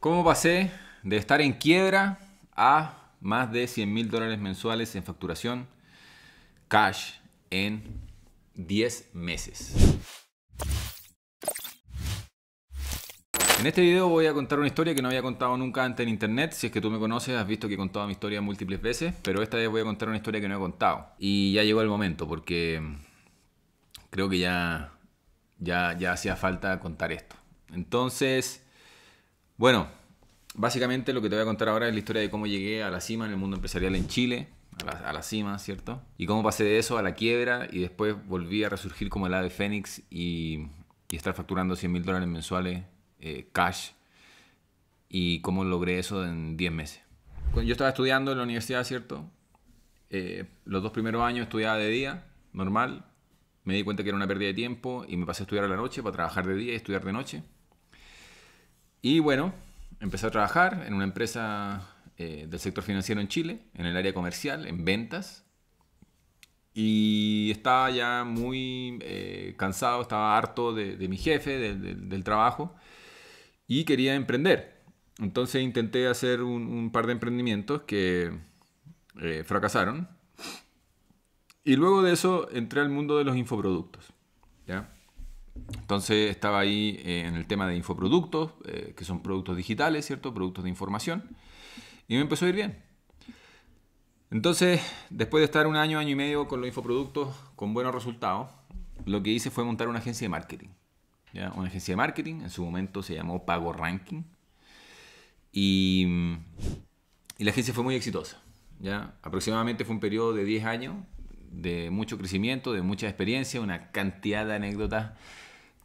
¿Cómo pasé de estar en quiebra a más de 100 mil dólares mensuales en facturación cash en 10 meses? En este video voy a contar una historia que no había contado nunca antes en internet. Si es que tú me conoces, has visto que he contado mi historia múltiples veces, pero esta vez voy a contar una historia que no he contado. Y ya llegó el momento porque creo que ya, ya, ya hacía falta contar esto. Entonces... Bueno, básicamente lo que te voy a contar ahora es la historia de cómo llegué a la cima en el mundo empresarial en Chile, a la, cima, ¿cierto? Y cómo pasé de eso a la quiebra y después volví a resurgir como el ave fénix y, estar facturando 100 mil dólares mensuales eh, cash y cómo logré eso en 10 meses. Cuando yo estaba estudiando en la universidad, ¿cierto? Eh, los dos primeros años estudiaba de día, normal. Me di cuenta que era una pérdida de tiempo y me pasé a estudiar a la noche para trabajar de día y estudiar de noche. Y bueno, empecé a trabajar en una empresa eh, del sector financiero en Chile, en el área comercial, en ventas. Y estaba ya muy eh, cansado, estaba harto de, mi jefe, del trabajo, y quería emprender. Entonces intenté hacer un, par de emprendimientos que eh, fracasaron. Y luego de eso entré al mundo de los infoproductos. ¿ya? Entonces estaba ahí eh, en el tema de infoproductos, eh, que son productos digitales, ¿cierto? Productos de información. Y me empezó a ir bien. Entonces, después de estar un año, año y medio con los infoproductos con buenos resultados, lo que hice fue montar una agencia de marketing. Una agencia de marketing, en su momento se llamó Pago Ranking. Y, la agencia fue muy exitosa. ¿ya? Aproximadamente fue un periodo de 10 años de mucho crecimiento, de mucha experiencia, una cantidad de anécdotas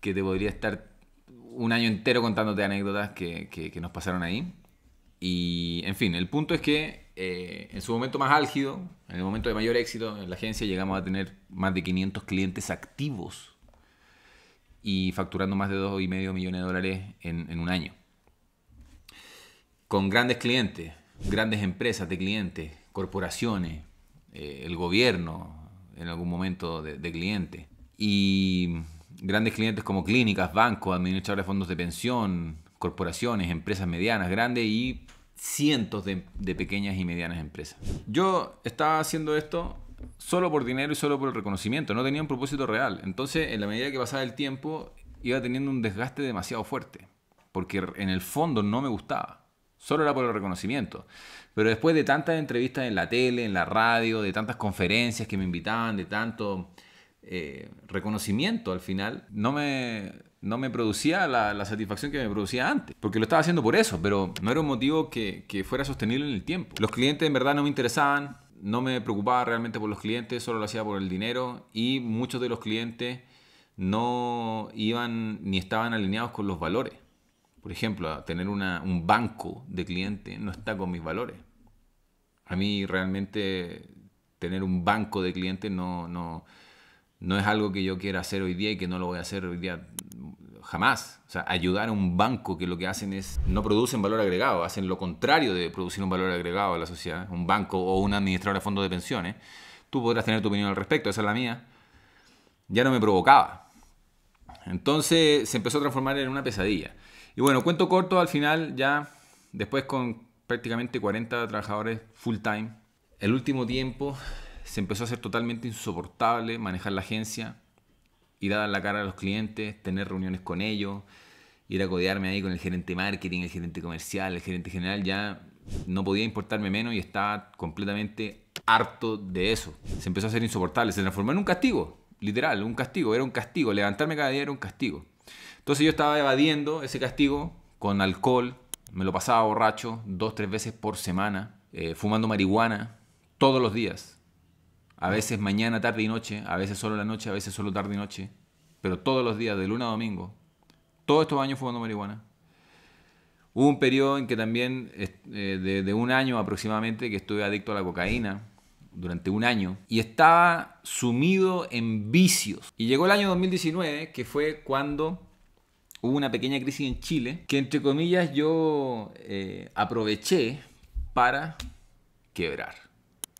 que te podría estar un año entero contándote anécdotas que, que, nos pasaron ahí. Y, en fin, el punto es que eh, en su momento más álgido, en el momento de mayor éxito en la agencia, llegamos a tener más de 500 clientes activos y facturando más de 2,5 millones de dólares en, en un año. Con grandes clientes, grandes empresas de clientes, corporaciones, eh, el gobierno en algún momento de, de clientes. Y grandes clientes como clínicas, bancos, administradores de fondos de pensión, corporaciones, empresas medianas, grandes y cientos de, pequeñas y medianas empresas. Yo estaba haciendo esto solo por dinero y solo por el reconocimiento, no tenía un propósito real. Entonces, en la medida que pasaba el tiempo, iba teniendo un desgaste demasiado fuerte, porque en el fondo no me gustaba, solo era por el reconocimiento. Pero después de tantas entrevistas en la tele, en la radio, de tantas conferencias que me invitaban, de tanto eh, reconocimiento al final, no me, no me producía la, satisfacción que me producía antes, porque lo estaba haciendo por eso, pero no era un motivo que, fuera sostenible en el tiempo. Los clientes en verdad no me interesaban, no me preocupaba realmente por los clientes, solo lo hacía por el dinero y muchos de los clientes no iban ni estaban alineados con los valores. Por ejemplo, tener un banco de clientes no está con mis valores. A mí realmente tener un banco de clientes no, no, no es algo que yo quiera hacer hoy día y que no lo voy a hacer hoy día jamás. O sea, ayudar a un banco que lo que hacen es, no producen valor agregado, hacen lo contrario de producir un valor agregado a la sociedad, un banco o un administrador de fondos de pensiones. Tú podrás tener tu opinión al respecto, esa es la mía. Ya no me provocaba. Entonces se empezó a transformar en una pesadilla. Y bueno, cuento corto, al final ya, después con prácticamente 40 trabajadores full time, el último tiempo se empezó a ser totalmente insoportable manejar la agencia, ir a dar la cara a los clientes, tener reuniones con ellos, ir a codearme ahí con el gerente de marketing, el gerente comercial, el gerente general, ya no podía importarme menos y estaba completamente harto de eso. Se empezó a hacer insoportable, se transformó en un castigo, literal, un castigo, era un castigo, levantarme cada día era un castigo. Entonces yo estaba evadiendo ese castigo con alcohol, me lo pasaba borracho dos, tres veces por semana, eh, fumando marihuana todos los días a veces mañana, tarde y noche, a veces solo la noche, a veces solo tarde y noche, pero todos los días, de luna a domingo, todos estos años fumando marihuana. Hubo un periodo en que también, eh, de, un año aproximadamente, que estuve adicto a la cocaína durante un año y estaba sumido en vicios. Y llegó el año 2019, que fue cuando hubo una pequeña crisis en Chile, que entre comillas yo eh, aproveché para quebrar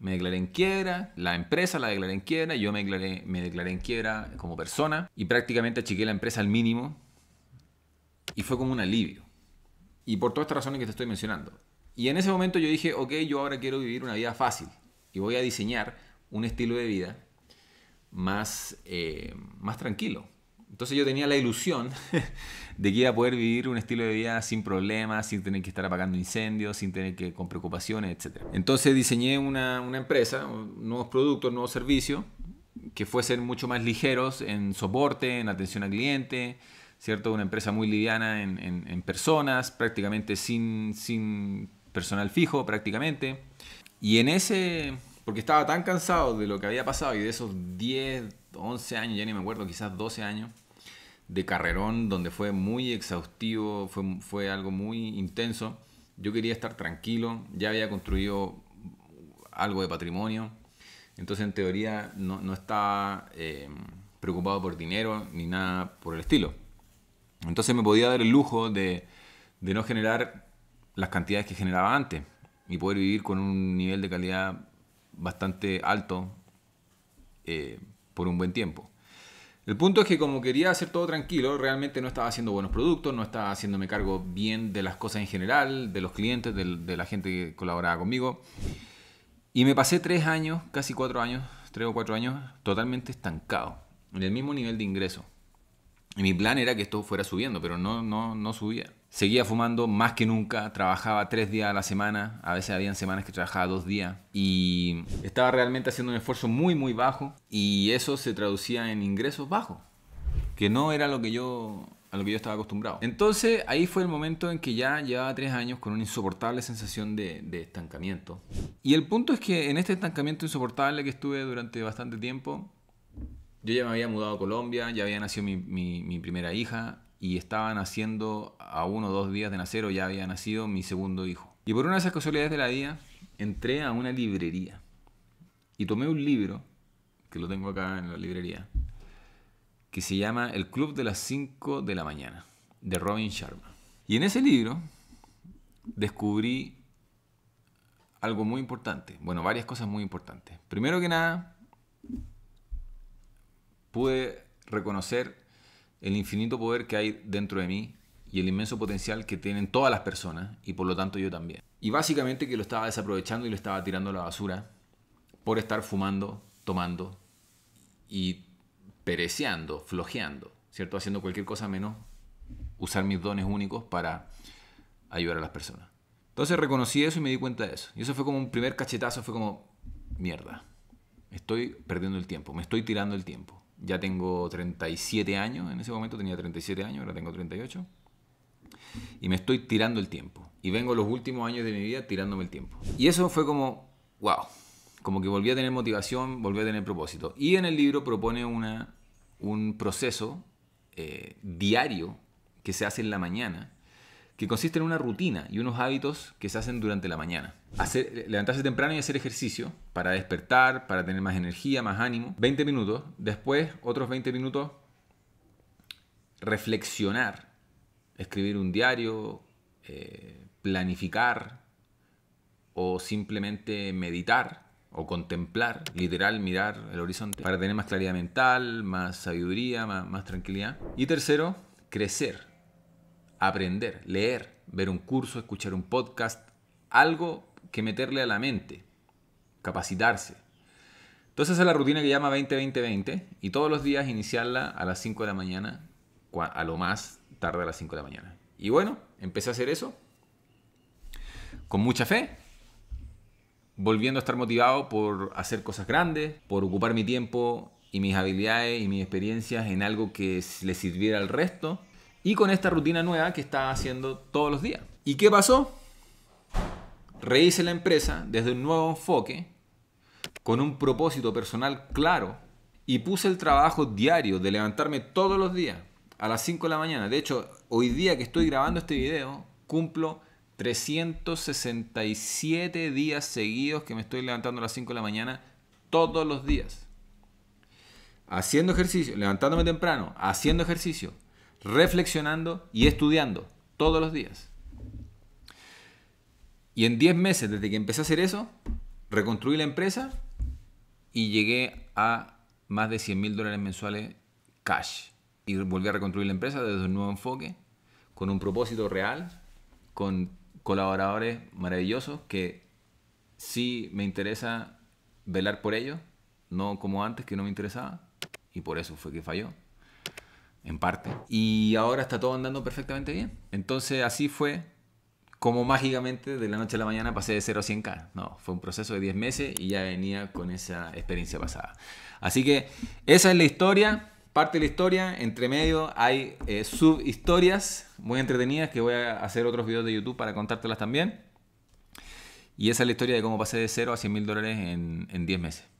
me declaré en quiebra, la empresa la declaré en quiebra, yo me declaré, me declaré en quiebra como persona y prácticamente achiqué la empresa al mínimo y fue como un alivio. Y por todas estas razones que te estoy mencionando. Y en ese momento yo dije, ok, yo ahora quiero vivir una vida fácil y voy a diseñar un estilo de vida más, eh, más tranquilo, entonces yo tenía la ilusión de que iba a poder vivir un estilo de vida sin problemas, sin tener que estar apagando incendios, sin tener que con preocupaciones, etc. Entonces diseñé una, empresa, nuevos productos, nuevos servicios, que fuesen mucho más ligeros en soporte, en atención al cliente, ¿cierto? Una empresa muy liviana en, personas, prácticamente sin, sin personal fijo, prácticamente. Y en ese, porque estaba tan cansado de lo que había pasado y de esos 10, 11 años, ya ni me acuerdo, quizás 12 años, de carrerón, donde fue muy exhaustivo, fue, algo muy intenso. Yo quería estar tranquilo, ya había construido algo de patrimonio, entonces en teoría no, no estaba eh, preocupado por dinero ni nada por el estilo. Entonces me podía dar el lujo de, de no generar las cantidades que generaba antes y poder vivir con un nivel de calidad bastante alto eh, por un buen tiempo. El punto es que como quería hacer todo tranquilo, realmente no estaba haciendo buenos productos, no estaba haciéndome cargo bien de las cosas en general, de los clientes, de, de la gente que colaboraba conmigo. Y me pasé tres años, casi cuatro años, tres o cuatro años, totalmente estancado, en el mismo nivel de ingreso. Y mi plan era que esto fuera subiendo, pero no, no, no subía. Seguía fumando más que nunca, trabajaba tres días a la semana, a veces habían semanas que trabajaba dos días y estaba realmente haciendo un esfuerzo muy muy bajo y eso se traducía en ingresos bajos, que no era lo que yo a lo que yo estaba acostumbrado. Entonces ahí fue el momento en que ya llevaba tres años con una insoportable sensación de, estancamiento. Y el punto es que en este estancamiento insoportable que estuve durante bastante tiempo, yo ya me había mudado a Colombia, ya había nacido mi primera hija, y estaba naciendo a uno o dos días de nacer o ya había nacido mi segundo hijo. Y por una de esas casualidades de la vida, entré a una librería y tomé un libro, que lo tengo acá en la librería, que se llama El Club de las 5 de la Mañana, de Robin Sharma. Y en ese libro descubrí algo muy importante, bueno, varias cosas muy importantes. Primero que nada, pude reconocer el infinito poder que hay dentro de mí y el inmenso potencial que tienen todas las personas y por lo tanto yo también. Y básicamente que lo estaba desaprovechando y lo estaba tirando a la basura por estar fumando, tomando y pereceando, flojeando, ¿cierto? Haciendo cualquier cosa menos usar mis dones únicos para ayudar a las personas. Entonces reconocí eso y me di cuenta de eso. Y eso fue como un primer cachetazo, fue como, mierda, estoy perdiendo el tiempo, me estoy tirando el tiempo ya tengo 37 años, en ese momento tenía 37 años, ahora tengo 38. Y me estoy tirando el tiempo. Y vengo los últimos años de mi vida tirándome el tiempo. Y eso fue como, wow, como que volví a tener motivación, volví a tener propósito. Y en el libro propone una, un proceso eh, diario que se hace en la mañana que consiste en una rutina y unos hábitos que se hacen durante la mañana. Hacer, levantarse temprano y hacer ejercicio para despertar, para tener más energía, más ánimo. 20 minutos. Después, otros 20 minutos, reflexionar, escribir un diario, eh, planificar o simplemente meditar o contemplar, literal, mirar el horizonte para tener más claridad mental, más sabiduría, más tranquilidad. Y tercero, crecer aprender, leer, ver un curso, escuchar un podcast, algo que meterle a la mente, capacitarse. Entonces es la rutina que llama 20 20 y todos los días iniciarla a las 5 de la mañana, a lo más tarde a las 5 de la mañana. Y bueno, empecé a hacer eso con mucha fe, volviendo a estar motivado por hacer cosas grandes, por ocupar mi tiempo y mis habilidades y mis experiencias en algo que le sirviera al resto y con esta rutina nueva que estaba haciendo todos los días. ¿Y qué pasó? Rehice la empresa desde un nuevo enfoque, con un propósito personal claro, y puse el trabajo diario de levantarme todos los días a las 5 de la mañana. De hecho, hoy día que estoy grabando este video, cumplo 367 días seguidos que me estoy levantando a las 5 de la mañana todos los días. Haciendo ejercicio, levantándome temprano, haciendo ejercicio, reflexionando y estudiando todos los días. Y en 10 meses desde que empecé a hacer eso, reconstruí la empresa y llegué a más de 100 mil dólares mensuales cash. Y volví a reconstruir la empresa desde un nuevo enfoque, con un propósito real, con colaboradores maravillosos que sí me interesa velar por ellos, no como antes que no me interesaba. Y por eso fue que falló en parte. Y ahora está todo andando perfectamente bien. Entonces así fue como mágicamente de la noche a la mañana pasé de 0 a 100k. No, fue un proceso de 10 meses y ya venía con esa experiencia pasada. Así que esa es la historia, parte de la historia. Entre medio hay sub eh, subhistorias muy entretenidas que voy a hacer otros videos de YouTube para contártelas también. Y esa es la historia de cómo pasé de 0 a 100 mil dólares en, en 10 meses.